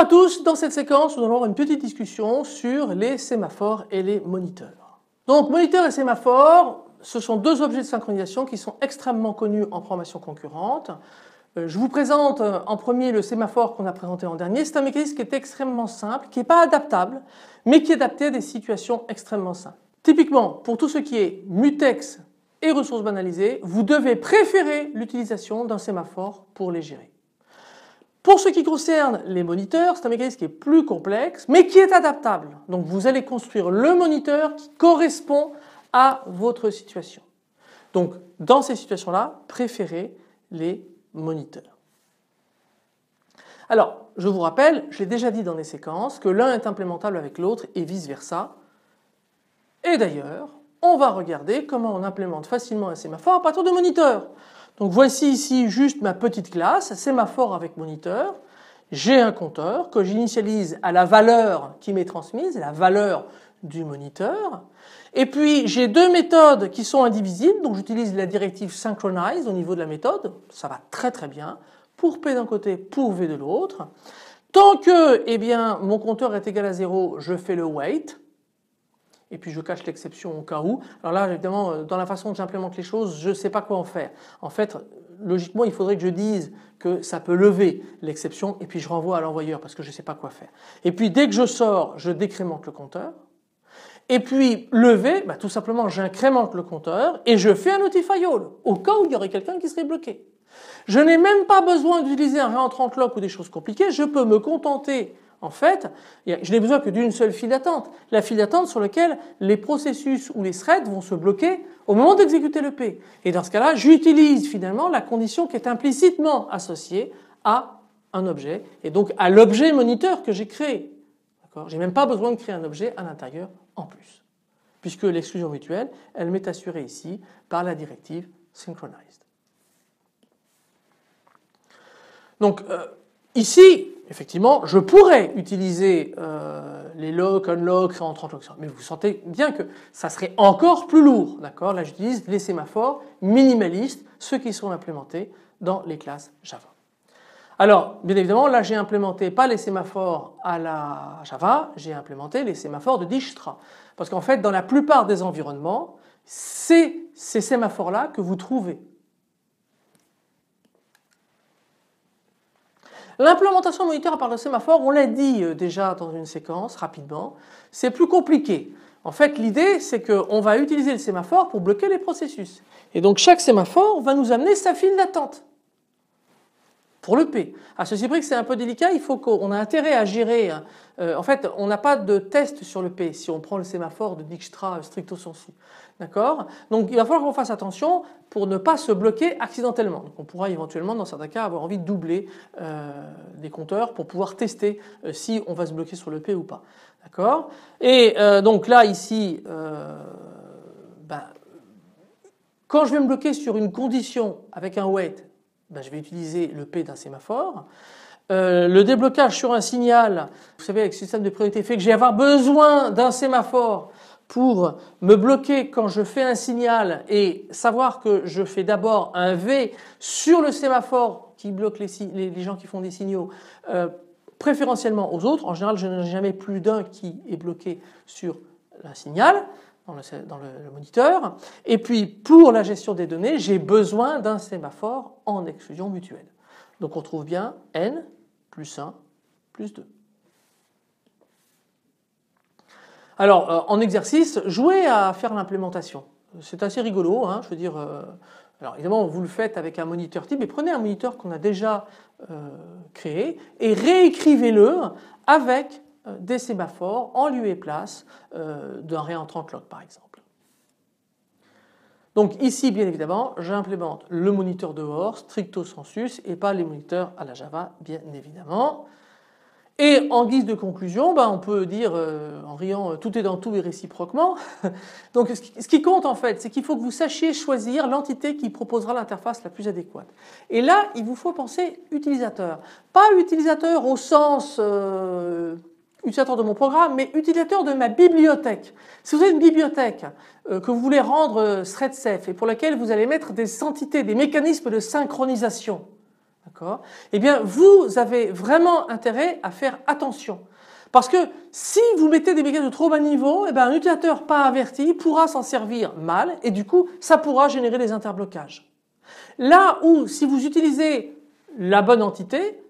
Bonjour à tous, dans cette séquence nous allons avoir une petite discussion sur les sémaphores et les moniteurs. Donc moniteurs et sémaphores, ce sont deux objets de synchronisation qui sont extrêmement connus en programmation concurrente. Euh, je vous présente euh, en premier le sémaphore qu'on a présenté en dernier. C'est un mécanisme qui est extrêmement simple, qui n'est pas adaptable, mais qui est adapté à des situations extrêmement simples. Typiquement, pour tout ce qui est mutex et ressources banalisées, vous devez préférer l'utilisation d'un sémaphore pour les gérer. Pour ce qui concerne les moniteurs, c'est un mécanisme qui est plus complexe, mais qui est adaptable. Donc vous allez construire le moniteur qui correspond à votre situation. Donc dans ces situations-là, préférez les moniteurs. Alors, je vous rappelle, j'ai déjà dit dans les séquences, que l'un est implémentable avec l'autre et vice-versa. Et d'ailleurs, on va regarder comment on implémente facilement un sémaphore à partir de moniteurs. Donc voici ici juste ma petite classe, sémaphore avec moniteur. J'ai un compteur que j'initialise à la valeur qui m'est transmise, la valeur du moniteur. Et puis j'ai deux méthodes qui sont indivisibles, donc j'utilise la directive synchronize au niveau de la méthode, ça va très très bien, pour P d'un côté, pour V de l'autre. Tant que eh bien, mon compteur est égal à 0, je fais le wait, et puis je cache l'exception au cas où. Alors là, évidemment, euh, dans la façon dont j'implémente les choses, je ne sais pas quoi en faire. En fait, logiquement, il faudrait que je dise que ça peut lever l'exception et puis je renvoie à l'envoyeur parce que je ne sais pas quoi faire. Et puis dès que je sors, je décrémente le compteur. Et puis lever, bah, tout simplement, j'incrémente le compteur et je fais un notify all au cas où il y aurait quelqu'un qui serait bloqué. Je n'ai même pas besoin d'utiliser un réentrant lock ou des choses compliquées. Je peux me contenter en fait, je n'ai besoin que d'une seule file d'attente, la file d'attente sur laquelle les processus ou les threads vont se bloquer au moment d'exécuter le P. Et dans ce cas-là, j'utilise finalement la condition qui est implicitement associée à un objet et donc à l'objet moniteur que j'ai créé. D'accord J'ai même pas besoin de créer un objet à l'intérieur en plus. Puisque l'exclusion mutuelle, elle m'est assurée ici par la directive synchronized. Donc euh, ici, effectivement, je pourrais utiliser euh, les locks, unlocks, 130 locks, mais vous sentez bien que ça serait encore plus lourd. D'accord Là, j'utilise les sémaphores minimalistes, ceux qui sont implémentés dans les classes Java. Alors, bien évidemment, là, j'ai implémenté pas les sémaphores à la Java, j'ai implémenté les sémaphores de Dijkstra. Parce qu'en fait, dans la plupart des environnements, c'est ces sémaphores-là que vous trouvez L'implémentation monétaire par le sémaphore, on l'a dit euh, déjà dans une séquence rapidement, c'est plus compliqué. En fait, l'idée, c'est qu'on va utiliser le sémaphore pour bloquer les processus. Et donc, chaque sémaphore va nous amener sa file d'attente pour le P. À ceci près que c'est un peu délicat, il faut qu'on a intérêt à gérer. Hein. Euh, en fait, on n'a pas de test sur le P si on prend le sémaphore de Dijkstra euh, stricto sensu. D'accord Donc il va falloir qu'on fasse attention pour ne pas se bloquer accidentellement. on pourra éventuellement dans certains cas avoir envie de doubler euh, des compteurs pour pouvoir tester euh, si on va se bloquer sur le P ou pas. D'accord Et euh, donc là ici, ben, quand je vais me bloquer sur une condition avec un wait, ben, je vais utiliser le P d'un sémaphore. le déblocage sur un signal, vous savez, avec le système de priorité, fait que j'ai avoir besoin d'un sémaphore pour me bloquer quand je fais un signal et savoir que je fais d'abord un V sur le sémaphore qui bloque les, gens qui font des signaux euh, préférentiellement aux autres. En général, je n'ai jamais plus d'un qui est bloqué sur un signal dans, le, le moniteur. Et puis, pour la gestion des données, j'ai besoin d'un sémaphore en exclusion mutuelle. Donc, on trouve bien N plus 1 plus 2. Alors, euh, en exercice, jouez à faire l'implémentation. C'est assez rigolo, hein, je veux dire. Euh, alors évidemment, vous le faites avec un moniteur type, mais prenez un moniteur qu'on a déjà euh, créé et réécrivez-le avec des sémaphores en lieu et place d'un réentrant clock par exemple. Donc ici, bien évidemment, j'implémente le moniteur dehors, stricto sensus, et pas les moniteurs à la Java, bien évidemment. Et en guise de conclusion, ben, on peut dire euh, en riant euh, tout est dans tout et réciproquement. Donc ce qui compte en fait, c'est qu'il faut que vous sachiez choisir l'entité qui proposera l'interface la plus adéquate. Et là, il vous faut penser utilisateur. Pas utilisateur au sens euh, utilisateur de mon programme, mais utilisateur de ma bibliothèque. Si vous avez une bibliothèque que vous voulez rendre thread safe et pour laquelle vous allez mettre des entités, des mécanismes de synchronisation, eh bien, vous avez vraiment intérêt à faire attention. Parce que si vous mettez des mécanismes de trop bas niveau, et eh ben, un utilisateur pas averti pourra s'en servir mal et du coup, ça pourra générer des interblocages. Là où, si vous utilisez la bonne entité,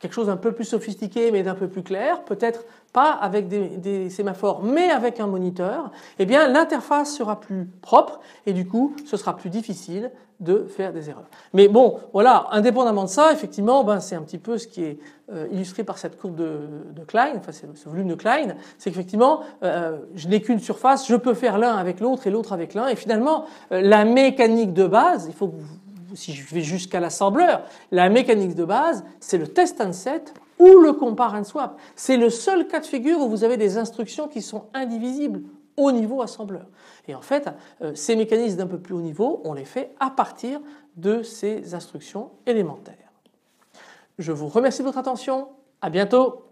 quelque chose d'un peu plus sophistiqué mais d'un peu plus clair, peut-être pas avec des, sémaphores mais avec un moniteur, eh bien l'interface sera plus propre et du coup ce sera plus difficile de faire des erreurs. Mais bon, voilà, indépendamment de ça, effectivement, ben, c'est un petit peu ce qui est euh, illustré par cette courbe de, Klein, enfin ce volume de Klein, c'est qu'effectivement, euh, je n'ai qu'une surface, je peux faire l'un avec l'autre et l'autre avec l'un, et finalement, euh, la mécanique de base, il faut que vous si je vais jusqu'à l'assembleur, la mécanique de base, c'est le test and set ou le compare and swap. C'est le seul cas de figure où vous avez des instructions qui sont indivisibles au niveau assembleur. Et en fait, euh, ces mécanismes d'un peu plus haut niveau, on les fait à partir de ces instructions élémentaires. Je vous remercie de votre attention. À bientôt.